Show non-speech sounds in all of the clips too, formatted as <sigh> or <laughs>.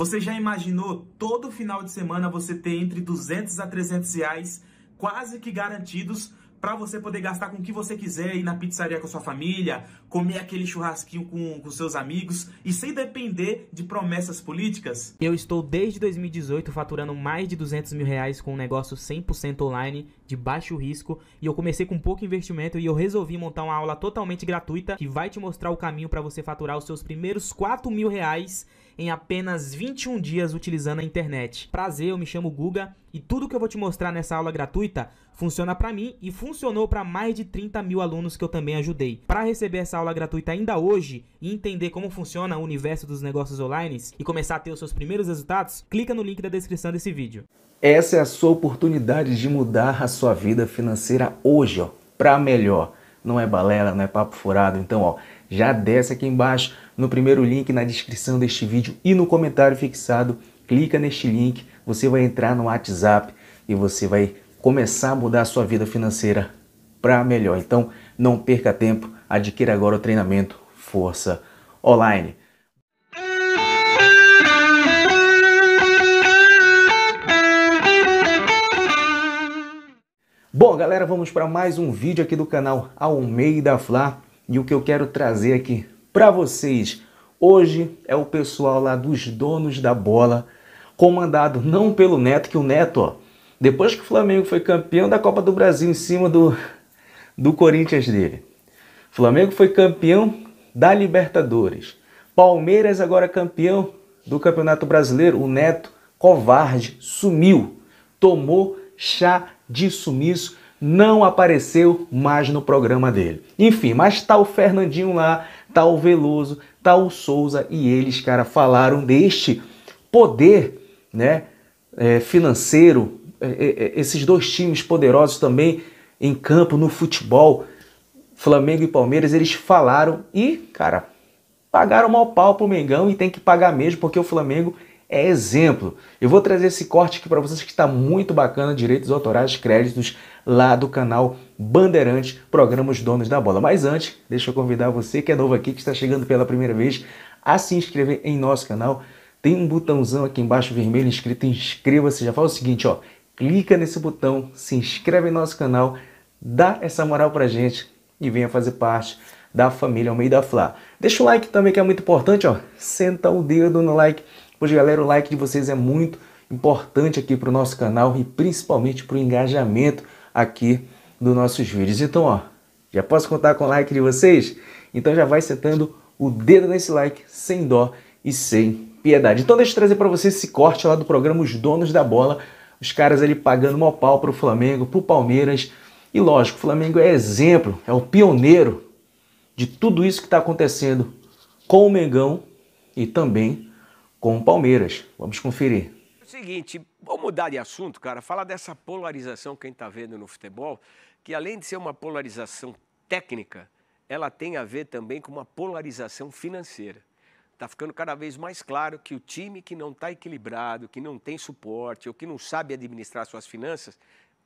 Você já imaginou todo final de semana você ter entre 200 a 300 reais quase que garantidos para você poder gastar com o que você quiser, ir na pizzaria com sua família, comer aquele churrasquinho com, com seus amigos e sem depender de promessas políticas? Eu estou desde 2018 faturando mais de 200 mil reais com um negócio 100% online de baixo risco e eu comecei com pouco investimento e eu resolvi montar uma aula totalmente gratuita que vai te mostrar o caminho para você faturar os seus primeiros 4 mil reais em apenas 21 dias utilizando a internet. Prazer, eu me chamo Guga e tudo que eu vou te mostrar nessa aula gratuita funciona para mim e funcionou para mais de 30 mil alunos que eu também ajudei. Para receber essa aula gratuita ainda hoje e entender como funciona o universo dos negócios online e começar a ter os seus primeiros resultados, clica no link da descrição desse vídeo. Essa é a sua oportunidade de mudar a sua sua vida financeira hoje, ó, para melhor. Não é balela, não é papo furado. Então, ó, já desce aqui embaixo no primeiro link na descrição deste vídeo e no comentário fixado. Clica neste link, você vai entrar no WhatsApp e você vai começar a mudar a sua vida financeira para melhor. Então, não perca tempo, adquira agora o treinamento Força Online. Bom, galera, vamos para mais um vídeo aqui do canal Almeida Fla e o que eu quero trazer aqui para vocês hoje é o pessoal lá dos donos da bola, comandado não pelo Neto, que o Neto, ó, depois que o Flamengo foi campeão da Copa do Brasil em cima do, do Corinthians dele, Flamengo foi campeão da Libertadores, Palmeiras agora campeão do Campeonato Brasileiro, o Neto, covarde, sumiu, tomou chá de sumiço não apareceu mais no programa dele. Enfim, mas tá o Fernandinho lá, tá o Veloso, tá o Souza e eles, cara, falaram deste poder, né, é, financeiro, é, é, esses dois times poderosos também em campo no futebol, Flamengo e Palmeiras, eles falaram e, cara, pagaram mal pau pro Mengão e tem que pagar mesmo, porque o Flamengo é exemplo. Eu vou trazer esse corte aqui para vocês que está muito bacana, direitos autorais, créditos, lá do canal Bandeirantes, programas Donos da Bola. Mas antes, deixa eu convidar você que é novo aqui, que está chegando pela primeira vez, a se inscrever em nosso canal. Tem um botãozão aqui embaixo vermelho escrito inscreva-se. Já fala o seguinte, ó, clica nesse botão, se inscreve em nosso canal, dá essa moral para gente e venha fazer parte da família Almeida Flá. Deixa o like também que é muito importante, ó. Senta o dedo no like, pois galera, o like de vocês é muito importante aqui para o nosso canal e principalmente para o engajamento aqui dos nossos vídeos. Então, ó, já posso contar com o like de vocês? Então já vai sentando o dedo nesse like sem dó e sem piedade. Então deixa eu trazer para vocês esse corte lá do programa Os Donos da Bola, os caras ali pagando mó pau para o Flamengo, para o Palmeiras. E lógico, o Flamengo é exemplo, é o pioneiro de tudo isso que está acontecendo com o Mengão e também com o Palmeiras. Vamos conferir. É o seguinte, vou mudar de assunto, cara, falar dessa polarização que a gente está vendo no futebol, que além de ser uma polarização técnica, ela tem a ver também com uma polarização financeira. Está ficando cada vez mais claro que o time que não está equilibrado, que não tem suporte ou que não sabe administrar suas finanças,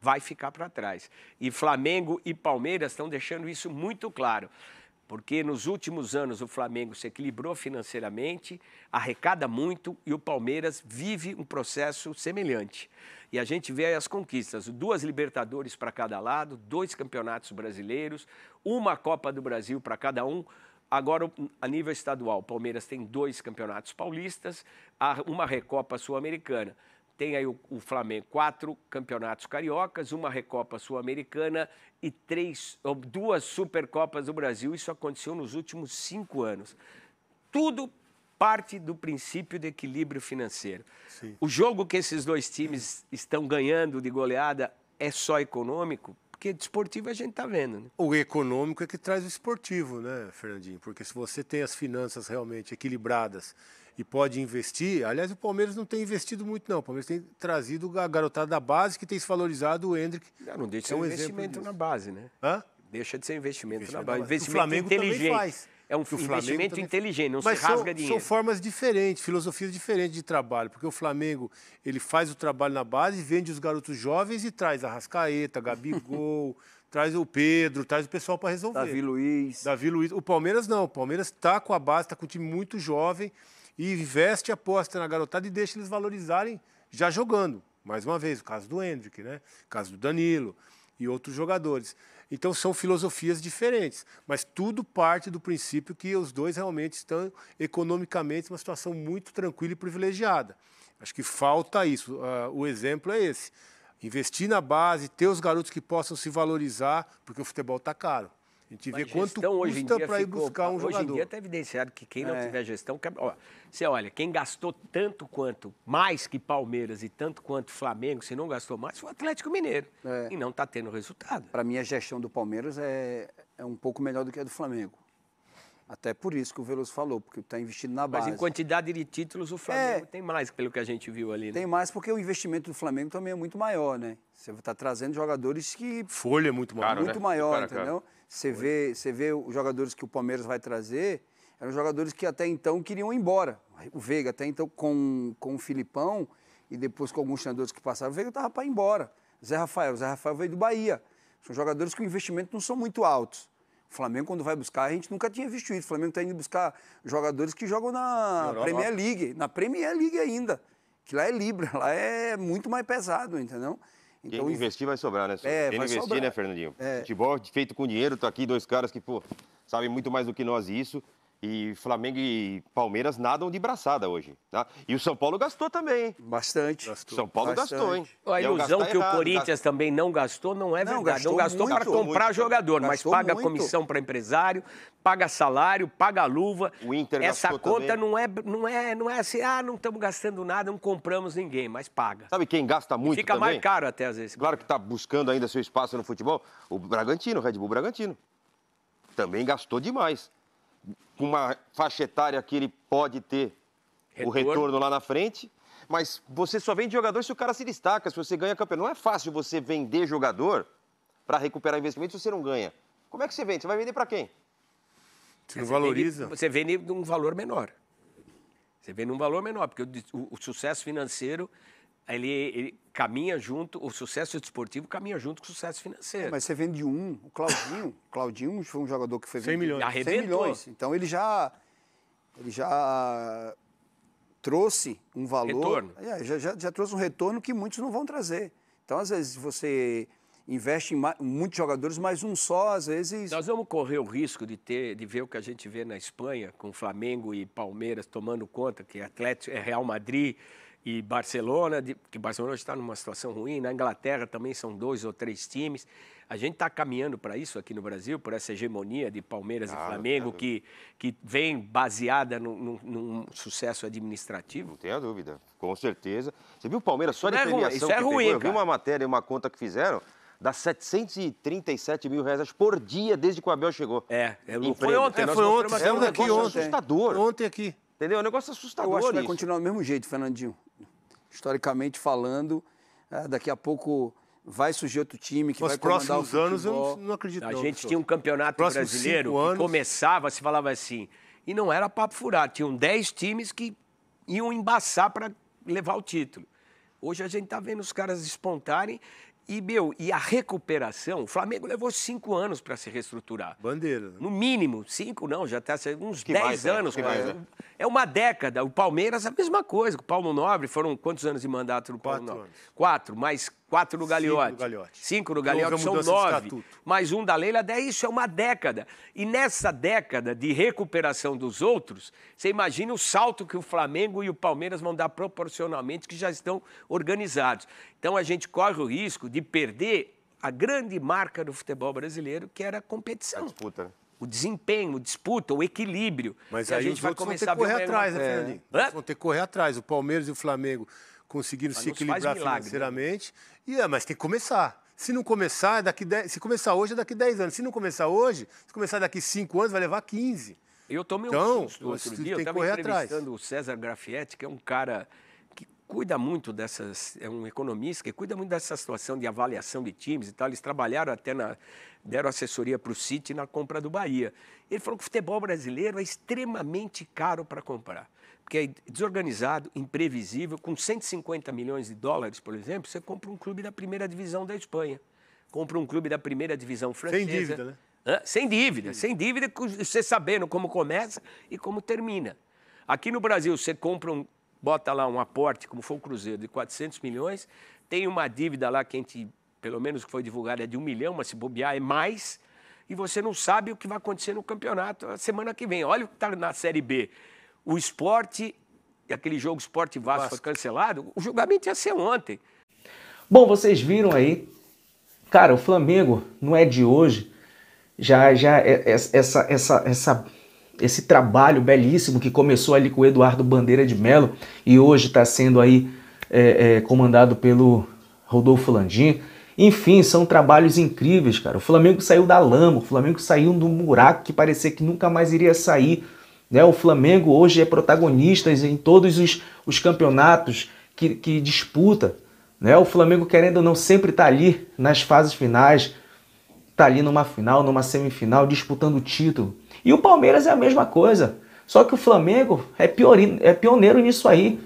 vai ficar para trás. E Flamengo e Palmeiras estão deixando isso muito claro porque nos últimos anos o Flamengo se equilibrou financeiramente, arrecada muito e o Palmeiras vive um processo semelhante. E a gente vê aí as conquistas: duas Libertadores para cada lado, dois campeonatos brasileiros, uma Copa do Brasil para cada um. Agora, a nível estadual, o Palmeiras tem dois campeonatos paulistas, uma Recopa Sul-Americana tem aí o, o Flamengo quatro campeonatos cariocas, uma Recopa Sul-Americana e três, duas Supercopas do Brasil. Isso aconteceu nos últimos cinco anos. Tudo parte do princípio do equilíbrio financeiro. Sim. O jogo que esses dois times estão ganhando de goleada é só econômico? Porque desportivo a gente está vendo. Né? O econômico é que traz o esportivo, né, Fernandinho? Porque se você tem as finanças realmente equilibradas e pode investir. Aliás, o Palmeiras não tem investido muito, não. O Palmeiras tem trazido a garotada da base que tem se valorizado o Hendrick. Não, não deixa é de ser é um investimento na base, né? Hã? Deixa de ser investimento, investimento na base. Investimento o Flamengo inteligente. Também faz. É um investimento inteligente, não Mas se rasga são, dinheiro. São formas diferentes, filosofias diferentes de trabalho, porque o Flamengo ele faz o trabalho na base, vende os garotos jovens e traz a Rascaeta, Gabigol, <laughs> traz o Pedro, traz o pessoal para resolver. Davi Luiz. Davi Luiz. O Palmeiras não, o Palmeiras está com a base, está com um time muito jovem e investe, aposta na garotada e deixa eles valorizarem já jogando. Mais uma vez, o caso do Hendrick, né? o caso do Danilo e outros jogadores. Então são filosofias diferentes, mas tudo parte do princípio que os dois realmente estão economicamente numa situação muito tranquila e privilegiada. Acho que falta isso. Uh, o exemplo é esse: investir na base, ter os garotos que possam se valorizar, porque o futebol está caro. A gente vê quanto custa para ir buscar um hoje jogador. Hoje em dia está evidenciado que quem não é. tiver gestão... Ó, você olha, quem gastou tanto quanto, mais que Palmeiras e tanto quanto Flamengo, se não gastou mais, foi o Atlético Mineiro. É. E não está tendo resultado. Para mim, a gestão do Palmeiras é, é um pouco melhor do que a do Flamengo. Até por isso que o Veloso falou, porque está investindo na base. Mas em quantidade de títulos, o Flamengo é, tem mais, pelo que a gente viu ali. Né? Tem mais, porque o investimento do Flamengo também é muito maior, né? Você está trazendo jogadores que... Folha é muito maior. Muito né? maior, cara, entendeu? Cara. Você vê, você vê os jogadores que o Palmeiras vai trazer, eram jogadores que até então queriam ir embora. O Veiga, até então, com, com o Filipão e depois com alguns treinadores que passaram, o Veiga estava para ir embora. Zé Rafael, Zé Rafael veio do Bahia. São jogadores que o investimento não são muito altos. O Flamengo, quando vai buscar, a gente nunca tinha visto isso. O Flamengo está indo buscar jogadores que jogam na Europa. Premier League, na Premier League ainda, que lá é Libra, <laughs> lá é muito mais pesado, entendeu? Então, Quem investir vai sobrar, né? É, Quem vai investir, sobrar. né, Fernandinho? É. Futebol feito com dinheiro, tá aqui dois caras que, pô, sabem muito mais do que nós isso. E Flamengo e Palmeiras nadam de braçada hoje. Tá? E o São Paulo gastou também, hein? Bastante. Gastou. São Paulo Bastante. gastou, hein? A ilusão tá que errado, o Corinthians tá? também não gastou não é não, verdade. Gastou não gastou para comprar muito, jogador, mas paga muito. comissão para empresário, paga salário, paga luva. O Inter Essa conta não é, não, é, não é assim, ah, não estamos gastando nada, não compramos ninguém, mas paga. Sabe quem gasta muito e Fica também? mais caro até às vezes. Claro que está buscando ainda seu espaço no futebol. O Bragantino, o Red Bull Bragantino. Também gastou demais com uma faixa etária que ele pode ter retorno. o retorno lá na frente. Mas você só vende jogador se o cara se destaca, se você ganha campeonato. Não é fácil você vender jogador para recuperar investimento se você não ganha. Como é que você vende? Você vai vender para quem? Você não valoriza? Vende, você vende num valor menor. Você vende num valor menor, porque o, o, o sucesso financeiro ele, ele caminha junto, o sucesso desportivo caminha junto com o sucesso financeiro. Mas você vende um, o Claudinho, Claudinho foi um jogador que foi 100 milhões. 100 milhões. Então ele já ele já trouxe um valor, retorno. É, já, já, já, trouxe um retorno que muitos não vão trazer. Então às vezes você investe em muitos jogadores, mas um só às vezes. Nós vamos correr o risco de ter, de ver o que a gente vê na Espanha com Flamengo e Palmeiras tomando conta que Atlético é Real Madrid e Barcelona, que Barcelona está numa situação ruim, na Inglaterra também são dois ou três times. A gente está caminhando para isso aqui no Brasil, por essa hegemonia de Palmeiras claro, e Flamengo, claro. que, que vem baseada num, num, sucesso administrativo. Não a dúvida, com certeza. Você viu o Palmeiras só isso de é premiação? ruim, isso é ruim. Pegou? Eu vi uma matéria, uma conta que fizeram dá 737 mil reais por dia desde que o Abel chegou. É, é louco. Foi ontem, é, foi ontem. É um negócio ontem. assustador. Ontem aqui. Entendeu? É um negócio assustador. Eu acho que vai continuar do mesmo jeito, Fernandinho. Historicamente falando, é, daqui a pouco vai surgir outro time que vai comandar o próximos anos eu não acredito. A não, gente tinha um campeonato próximos brasileiro que começava, se falava assim, e não era papo furado. Tinham 10 times que iam embaçar para levar o título. Hoje a gente está vendo os caras espontarem e, meu, e a recuperação, o Flamengo levou cinco anos para se reestruturar. Bandeira. Né? No mínimo, cinco não, já está uns que dez né? mais, anos. É, mais, é. é uma década. O Palmeiras, a mesma coisa. O Paulo Nobre, foram quantos anos de mandato do Paulo Quatro Nobre? Quatro, mais Quatro no Gagliotti. Cinco no Gagliotti. Cinco são nove. Mais um da Leila, dez, isso é uma década. E nessa década de recuperação dos outros, você imagina o salto que o Flamengo e o Palmeiras vão dar proporcionalmente, que já estão organizados. Então a gente corre o risco de perder a grande marca do futebol brasileiro, que era a competição. A disputa, né? o desempenho, a disputa, o equilíbrio. Mas aí a gente vai começar vão ter que correr a ver atrás, né, Fernandinho? É. Vão ter que correr atrás. O Palmeiras e o Flamengo conseguiram mas se equilibrar né? financeiramente. E, é, mas tem que começar. Se não começar, daqui se começar hoje é daqui 10 anos. Se não começar hoje, se começar daqui 5 anos, vai levar 15. Eu tomei então, um susto outro dia, eu estava entrevistando atrás. o César Grafietti, que é um cara que cuida muito dessas, é um economista que cuida muito dessa situação de avaliação de times e tal. Eles trabalharam até na, deram assessoria para o City na compra do Bahia. Ele falou que o futebol brasileiro é extremamente caro para comprar, porque é desorganizado, imprevisível. Com 150 milhões de dólares, por exemplo, você compra um clube da primeira divisão da Espanha, compra um clube da primeira divisão francesa. Sem dívida, né? Hã? Sem dívida, sem dívida, você sabendo como começa e como termina. Aqui no Brasil, você compra um, bota lá um aporte, como foi o Cruzeiro, de 400 milhões, tem uma dívida lá que a gente pelo menos que foi divulgado, é de um milhão, mas se bobear é mais. E você não sabe o que vai acontecer no campeonato a semana que vem. Olha o que está na Série B. O esporte, aquele jogo esporte Vasco, foi cancelado, o julgamento ia ser ontem. Bom, vocês viram aí. Cara, o Flamengo não é de hoje. Já, já é, é, essa, essa, essa, esse trabalho belíssimo que começou ali com o Eduardo Bandeira de Melo e hoje está sendo aí é, é, comandado pelo Rodolfo Landim enfim, são trabalhos incríveis, cara. O Flamengo saiu da lama, o Flamengo saiu do buraco que parecia que nunca mais iria sair. Né? O Flamengo hoje é protagonista em todos os, os campeonatos que, que disputa. Né? O Flamengo, querendo ou não, sempre está ali nas fases finais, está ali numa final, numa semifinal, disputando o título. E o Palmeiras é a mesma coisa. Só que o Flamengo é, pior, é pioneiro nisso aí.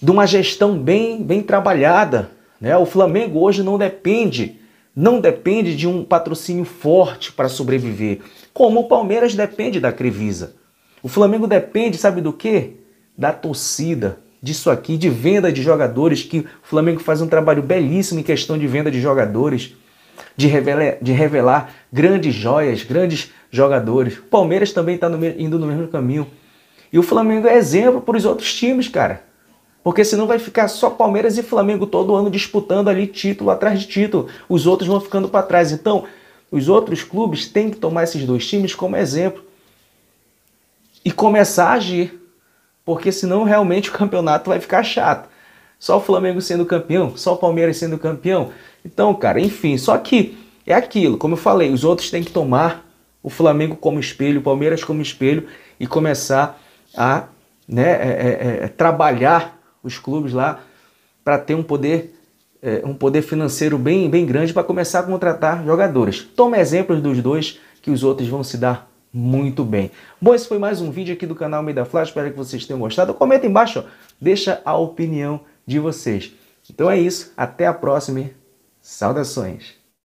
De uma gestão bem, bem trabalhada, né? O Flamengo hoje não depende, não depende de um patrocínio forte para sobreviver, como o Palmeiras depende da Crevisa. O Flamengo depende, sabe do quê? Da torcida, disso aqui, de venda de jogadores, que o Flamengo faz um trabalho belíssimo em questão de venda de jogadores, de revelar, de revelar grandes joias, grandes jogadores. O Palmeiras também está indo no mesmo caminho. E o Flamengo é exemplo para os outros times, cara. Porque senão vai ficar só Palmeiras e Flamengo todo ano disputando ali título atrás de título. Os outros vão ficando para trás. Então, os outros clubes têm que tomar esses dois times como exemplo e começar a agir. Porque senão realmente o campeonato vai ficar chato. Só o Flamengo sendo campeão, só o Palmeiras sendo campeão. Então, cara, enfim, só que é aquilo, como eu falei, os outros têm que tomar o Flamengo como espelho, o Palmeiras como espelho e começar a né, é, é, é trabalhar os clubes lá, para ter um poder, é, um poder financeiro bem, bem grande para começar a contratar jogadores. Toma exemplos dos dois que os outros vão se dar muito bem. Bom, esse foi mais um vídeo aqui do canal Meio da Flash. Espero que vocês tenham gostado. Comenta embaixo, ó, deixa a opinião de vocês. Então é isso. Até a próxima. Saudações.